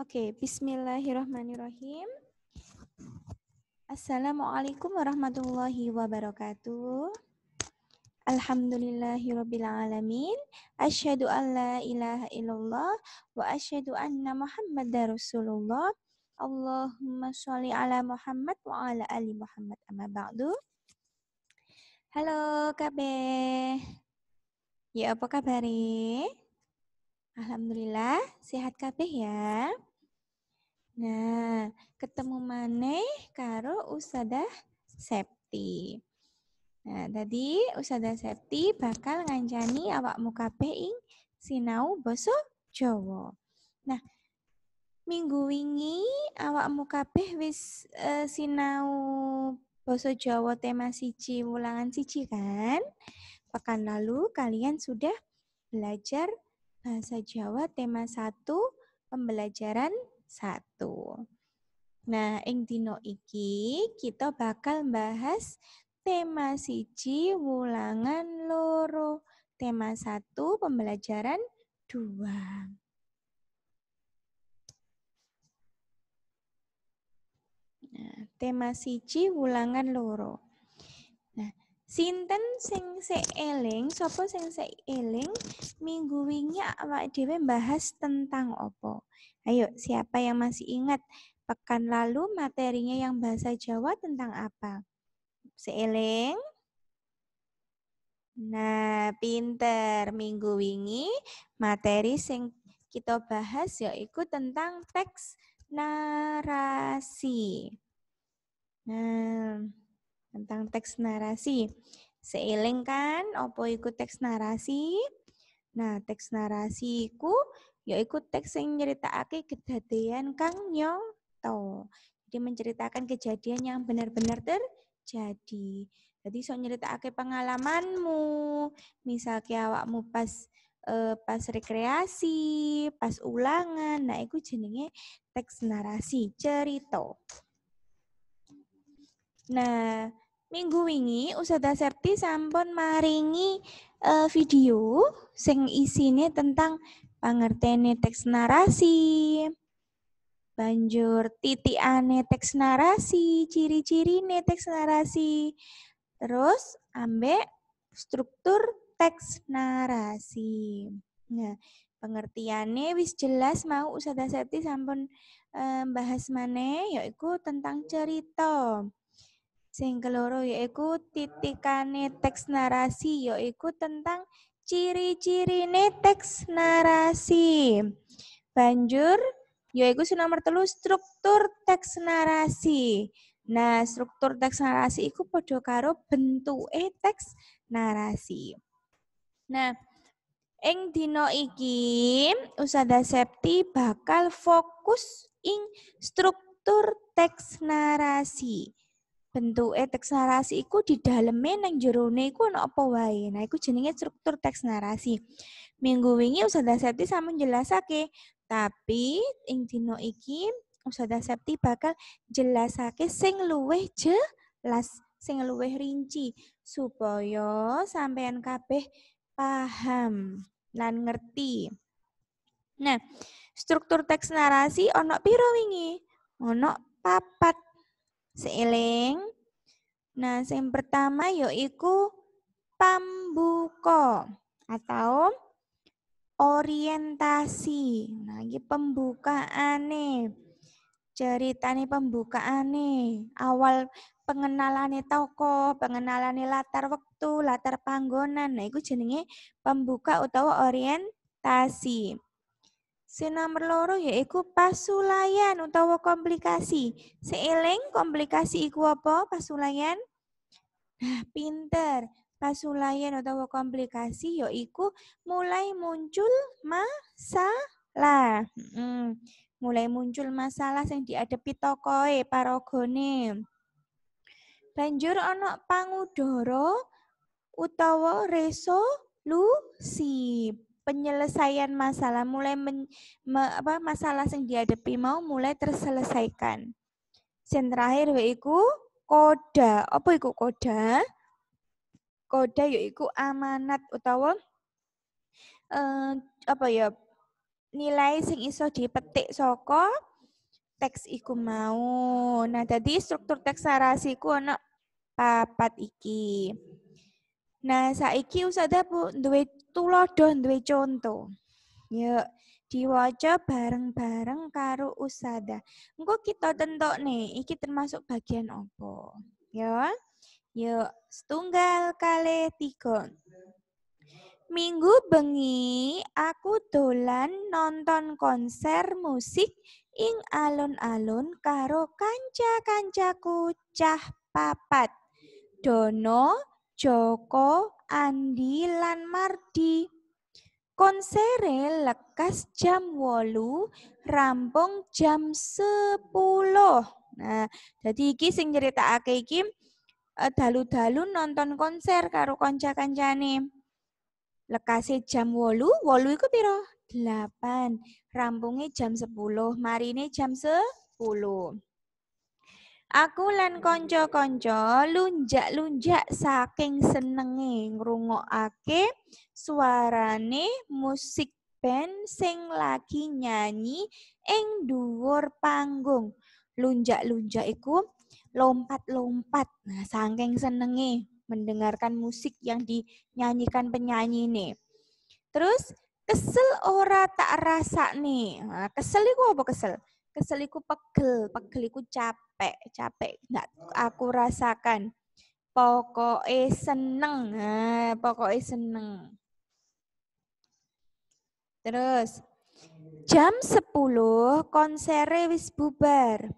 Oke, okay, bismillahirrahmanirrahim. Assalamualaikum warahmatullahi wabarakatuh. Alhamdulillahirabbil alamin. Asyhadu an la ilaha illallah wa asyadu anna Muhammadar Rasulullah. Allahumma sholli ala Muhammad wa ala ali Muhammad amma ba'du. Halo KB. Ya apa kabar? Alhamdulillah sehat KB ya. Nah, ketemu maneh karo usadah septi. Nah, tadi usadah septi bakal ngancani awak muka peing sinau boso Jawa. Nah, minggu wingi muka kabeh wis uh, sinau boso Jawa tema siji wulangan siji kan? Pekan lalu kalian sudah belajar bahasa Jawa tema 1 pembelajaran satu. Nah, ing dino iki kita bakal bahas tema siji wulangan loro, tema satu pembelajaran dua. Nah, tema siji wulangan loro. Nah, Sinten sing seeling, sopo sing seeling, minggu wingi awak dewe bahas tentang opo. Ayo, siapa yang masih ingat pekan lalu materinya yang bahasa Jawa tentang apa? Seeling? Nah, pinter. Minggu wingi materi sing kita bahas yaitu tentang teks narasi. Nah, tentang teks narasi. Seiling kan opo ikut teks narasi? Nah, teks narasi iku ikut teks yang nyeritakake kejadian kang To. Jadi menceritakan kejadian yang benar-benar terjadi. Jadi so nyeritakake pengalamanmu, misalnya awakmu pas eh, pas rekreasi, pas ulangan, nah ikut jenenge teks narasi, cerita. Nah, Minggu wingi Ustazah Septi sampun maringi uh, video sing isine tentang pangertene teks narasi. Banjur titikane teks narasi, ciri-cirine teks narasi. Terus ambek struktur teks narasi. Nah, pengertiannya wis jelas mau Ustazah Septi sampun eh, bahas mana, yaitu tentang cerita. Sing keloro yaiku titikane teks narasi yaiku tentang ciri-cirine teks narasi. Banjur yaiku sing nomor telu struktur teks narasi. Nah, struktur teks narasi iku padha karo bentuke teks narasi. Nah, Eng dino iki Usada Septi bakal fokus ing struktur teks narasi bentuke teks narasi iku di daleme nang jerone iku ana apa wae. Nah, iku jenenge struktur teks narasi. Minggu wingi Ustazah Septi sama jelasake, tapi ing dina iki Ustazah Septi bakal jelasake sing luweh jelas, sing luweh rinci supaya sampean kabeh paham lan ngerti. Nah, struktur teks narasi ana piro wingi? Ana papat seiling. Nah, yang pertama yaitu pambuko atau orientasi. Nah, ini pembukaan nih. Cerita nih pembukaan nih. Awal pengenalan toko, pengenalannya latar waktu, latar panggonan. Nah, itu jenenge pembuka atau orientasi. Sing nomor loro yaiku pasulayan utawa komplikasi. Seeling komplikasi iku apa? Pasulayan. Nah, pinter. Pasulayan utawa komplikasi yaiku mulai muncul masalah. Hmm. Mulai muncul masalah yang dihadapi tokoe paragone. Banjur ana pangudara utawa resolusi penyelesaian masalah mulai men, me, apa masalah yang dihadapi mau mulai terselesaikan. dan terakhir yaitu koda. Apa iku koda? Koda yaitu amanat utawa eh, apa ya nilai sing iso dipetik soko teks iku mau. Nah, tadi struktur teks sarasi ku ana papat iki. Nah, saiki usada bu duit tulodo duwe conto. Yuk, ya, diwaca bareng-bareng karo usada. Engko kita tentok nih, iki termasuk bagian opo. Ya. Yuk, ya, setunggal kali tiga. Minggu bengi aku dolan nonton konser musik ing alun-alun karo kanca-kancaku cah papat. Dono, Joko, Andi lan Mardi. Konsere lekas jam wolu, rampung jam sepuluh. Nah, jadi iki sing nyeritakake iki eh, dalu-dalu nonton konser karo konca kancane Lekase jam wolu, wolu iku piro? Delapan. Rampungnya jam sepuluh, marine jam sepuluh. Aku lan konco-konco, lunjak-lunjak saking senenge ngrungokake suarane musik band sing lagi nyanyi ing dhuwur panggung. Lunjak-lunjak iku lompat-lompat. Nah, saking senenge mendengarkan musik yang dinyanyikan penyanyi nih. Terus kesel ora tak rasa nih. Nah, kesel iku apa kesel? keseliku pegel, pegeliku capek, capek nggak, aku rasakan. Pokoknya seneng, eh, pokoknya seneng. Terus jam 10 konsere wis bubar.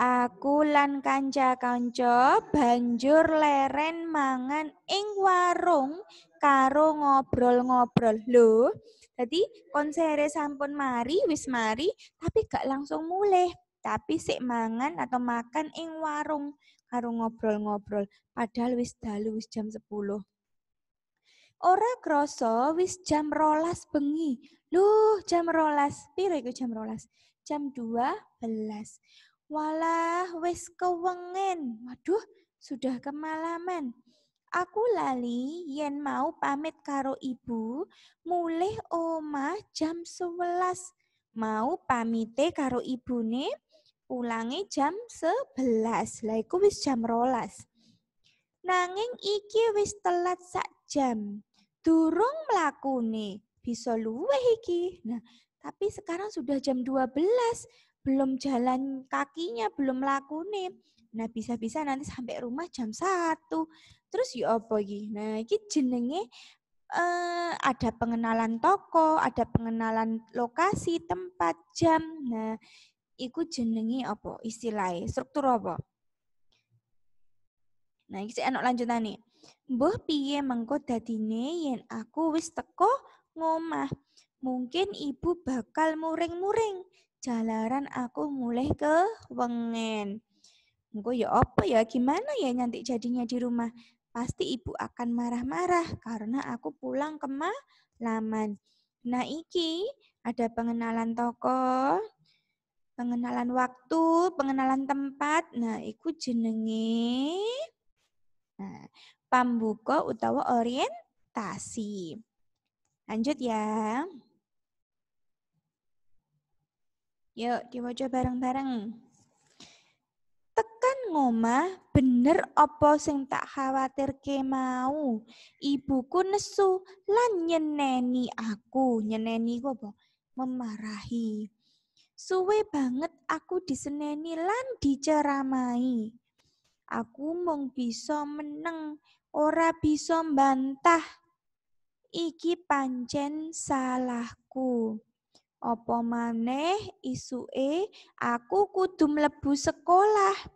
Aku lan kanca-kanca banjur leren mangan ing warung karo ngobrol-ngobrol. Lho, dadi konsere sampun mari, wis mari, tapi gak langsung mulih. Tapi sik mangan atau makan ing warung karo ngobrol-ngobrol. Padahal wis dalu wis jam 10. Ora kroso wis jam rolas bengi. Loh, jam rolas. Piro iku jam rolas? Jam 12. Walah, wis kewengen. Waduh, sudah kemalaman. Aku lali yen mau pamit karo ibu, mulih omah jam 11. Mau pamite karo ibune, pulangi jam 11. Lah iku wis jam rolas. Nanging iki wis telat sak jam. Durung mlakune, bisa luweh iki. Nah, tapi sekarang sudah jam 12 belum jalan kakinya, belum laku nih. Nah, bisa-bisa nanti sampai rumah jam satu. Terus ya apa iki? Nah, iki jenenge eh, ada pengenalan toko, ada pengenalan lokasi, tempat, jam. Nah, iku jenenge apa? Istilahnya struktur apa? Nah, iki enak nih. Mbah piye mengko dadine yen aku wis teko ngomah. Mungkin ibu bakal muring-muring jalaran aku mulai ke wengen. Engko ya apa ya gimana ya nanti jadinya di rumah? Pasti ibu akan marah-marah karena aku pulang ke laman. Nah iki ada pengenalan toko, pengenalan waktu, pengenalan tempat. Nah iku jenenge nah, pambuka utawa orientasi. Lanjut ya. Yuk, diwajah bareng-bareng. Tekan ngomah bener opo sing tak khawatir ke mau. Ibuku nesu lan nyeneni aku. Nyeneni gue apa? Memarahi. Suwe banget aku diseneni lan diceramai. Aku mung bisa meneng, ora bisa mbantah. Iki pancen salahku. Apa maneh isuke aku kudu mlebu sekolah.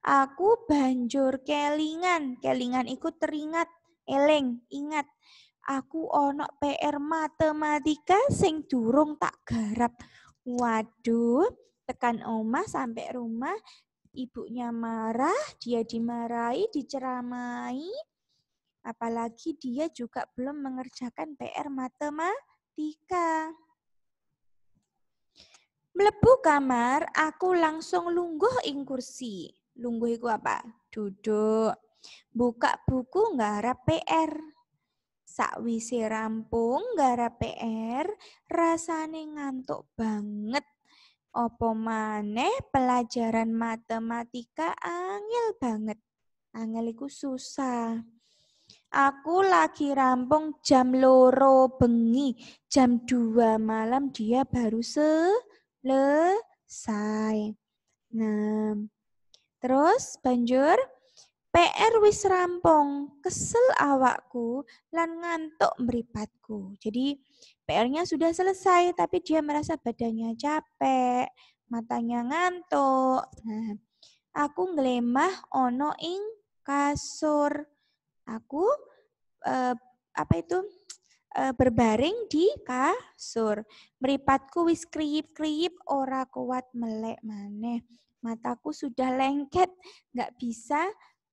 Aku banjur kelingan, kelingan ikut teringat, eleng ingat. Aku ono PR matematika sing durung tak garap. Waduh, tekan omah sampai rumah, ibunya marah, dia dimarahi, diceramai. Apalagi dia juga belum mengerjakan PR matematika melebu kamar, aku langsung lungguh ing kursi. Lungguh iku apa? Duduk. Buka buku nggarap PR. Sakwise rampung nggarap PR, rasane ngantuk banget. Opo maneh pelajaran matematika angel banget. Angel iku susah. Aku lagi rampung jam loro bengi, jam dua malam dia baru se selesai. Nah, terus banjur PR wis rampung, kesel awakku lan ngantuk meripatku. Jadi PR-nya sudah selesai tapi dia merasa badannya capek, matanya ngantuk. Nah, aku ngelemah ono ing kasur. Aku eh, apa itu? Eh, berbaring di kasur. Meripatku wis kriyip-kriyip ora kuat melek maneh. Mataku sudah lengket, nggak bisa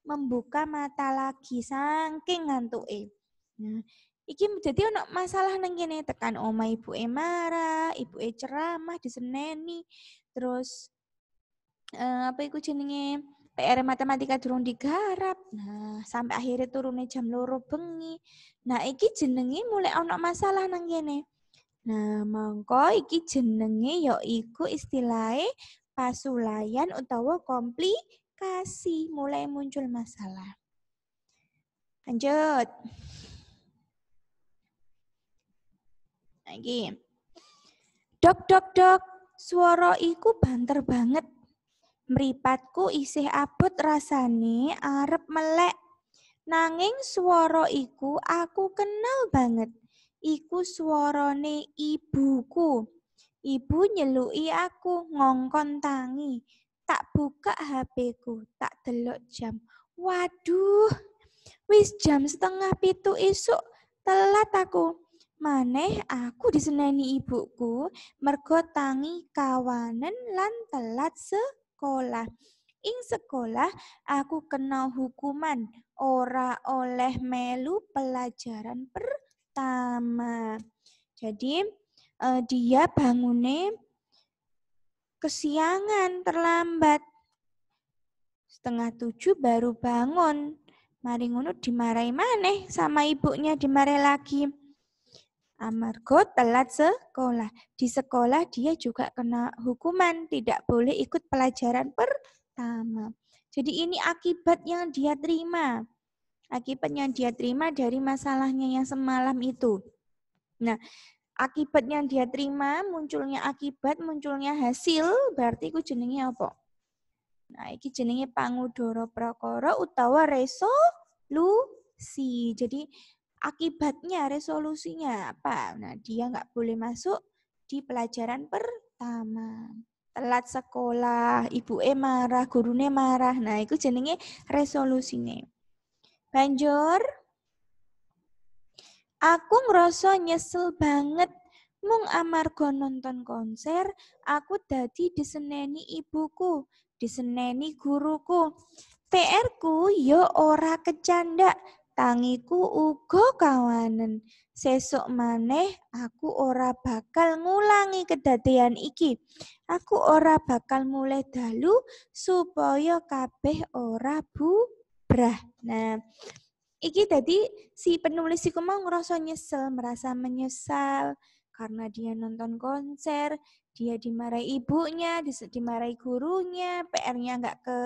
membuka mata lagi saking ngantuke. Nah, iki jadi untuk masalah neng tekan oma ibu e marah, ibu e ceramah diseneni, terus eh, apa iku jenenge? PR matematika durung digarap. Nah, sampai akhirnya turunnya jam loro bengi. Nah, iki jenenge mulai ono masalah nang kene. Nah, mongko iki jenenge ya iku istilahnya pasulayan utawa komplikasi mulai muncul masalah. Lanjut. Lagi. Nah, dok, dok, dok. Suara iku banter banget. Mripatku isih abot rasane arep melek. Nanging swara iku aku kenal banget. Iku swarane ibuku. Ibu nyeluki aku ngongkon tangi. Tak buka HP-ku, tak delok jam. Waduh, wis jam setengah pitu isuk telat aku. Maneh aku diseneni ibuku mergo tangi kawanen lan telat se sekolah. Ing sekolah aku kena hukuman ora oleh melu pelajaran pertama. Jadi eh, dia bangunnya kesiangan terlambat. Setengah tujuh baru bangun. Mari ngono dimarahi maneh sama ibunya dimarahi lagi. Amargo telat sekolah. Di sekolah dia juga kena hukuman, tidak boleh ikut pelajaran pertama. Jadi ini akibat yang dia terima. Akibat yang dia terima dari masalahnya yang semalam itu. Nah, akibat yang dia terima, munculnya akibat, munculnya hasil, berarti ku jenenge apa? Nah, iki jenenge Pangudoro prakara utawa resolusi. Jadi Akibatnya, resolusinya apa? Nah, dia nggak boleh masuk di pelajaran pertama. Telat sekolah, ibu e marah, gurunya marah. Nah, itu jenenge resolusinya. Banjur, aku ngerasa nyesel banget Mung amarga nonton konser, aku dadi diseneni ibuku, diseneni guruku. PR ku yo ya ora kecanda, tangiku ugo kawanen. Sesok maneh aku ora bakal ngulangi kedatian iki. Aku ora bakal mulai dalu supaya kabeh ora bubrah. Nah, iki tadi si penulis iku mau ngerasa nyesel, merasa menyesal karena dia nonton konser, dia dimarahi ibunya, dimarahi gurunya, PR-nya nggak ke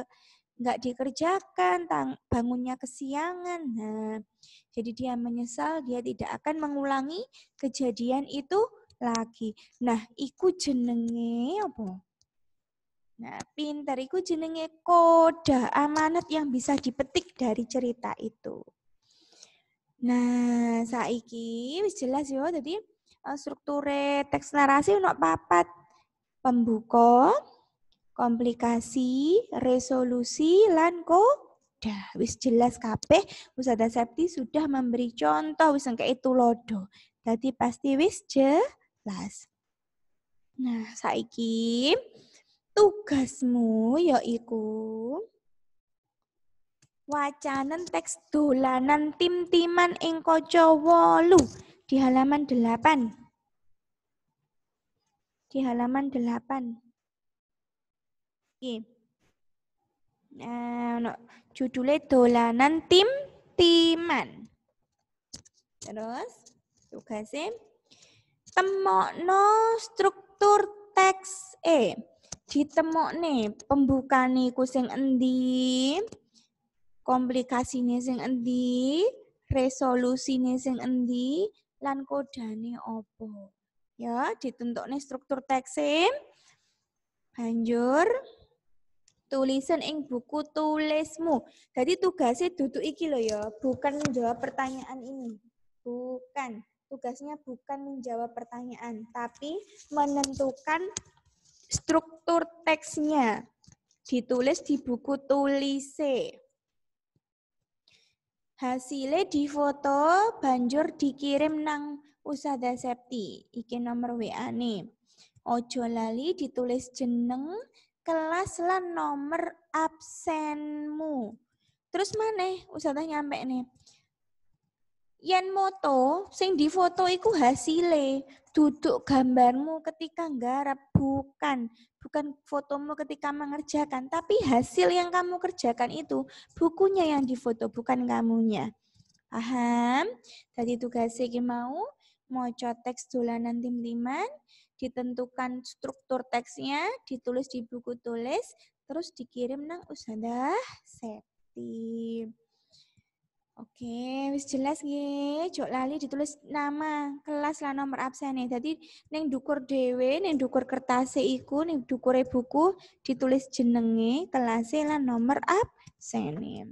nggak dikerjakan, bangunnya kesiangan. Nah, jadi dia menyesal, dia tidak akan mengulangi kejadian itu lagi. Nah, iku jenenge apa? Nah, pinter iku jenenge koda amanat yang bisa dipetik dari cerita itu. Nah, saiki wis jelas ya jadi eh, strukture teks narasi untuk papat pembuka, komplikasi, resolusi, lan koda. Wis jelas kabeh Musa Septi sudah memberi contoh wis engke itu lodo. Jadi pasti wis jelas. Nah, saiki tugasmu yaiku wacanan teks dolanan tim-timan ing kaca 8 di halaman 8. Di halaman 8. Okay. Nah, no. judulnya dolanan tim timan. Terus tugasnya no struktur teks E. Ditemokne pembukane iku sing endi? Komplikasine sing endi? Resolusine sing endi? Lan kodane opo? Ya, nih struktur teks E. Banjur tulisan ing buku tulismu. Jadi tugasnya duduk iki loh ya, bukan menjawab pertanyaan ini. Bukan. Tugasnya bukan menjawab pertanyaan, tapi menentukan struktur teksnya. Ditulis di buku tulise. Hasilnya di foto banjur dikirim nang Usada Septi. Iki nomor WA nih. Ojo lali ditulis jeneng, kelas lan nomor absenmu. Terus mana ustazah nyampe nih. Yen moto sing difoto iku hasile duduk gambarmu ketika nggarap bukan bukan fotomu ketika mengerjakan tapi hasil yang kamu kerjakan itu bukunya yang difoto bukan kamunya Aham? tadi tugasnya mau moco teks dolanan tim-timan, ditentukan struktur teksnya, ditulis di buku tulis, terus dikirim nang usaha seti. Oke, wis jelas nggih. Jok lali ditulis nama, kelas lan nomor absen e. Dadi ning dukur dhewe, ning dukur kertase iku, ning dukure buku ditulis jenenge, kelas lan nomor absene.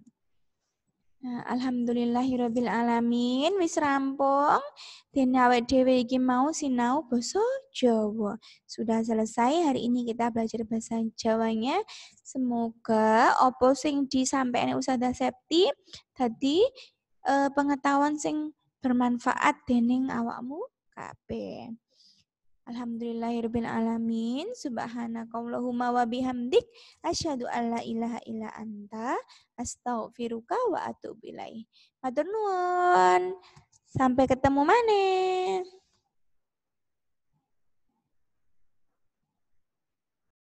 Nah, alhamdulillahirabbil alamin wis rampung. Dan awak dhewe iki mau sinau basa Jawa. Sudah selesai hari ini kita belajar bahasa Jawanya. Semoga opo sing disampaikan Usada Septi tadi eh, pengetahuan sing bermanfaat dening awakmu kabeh. Alhamdulillahirabbil alamin. Subhanakallahumma wa bihamdik asyhadu an la ilaha illa anta astaghfiruka wa atubu ilaik. Matur Sampai ketemu maneh.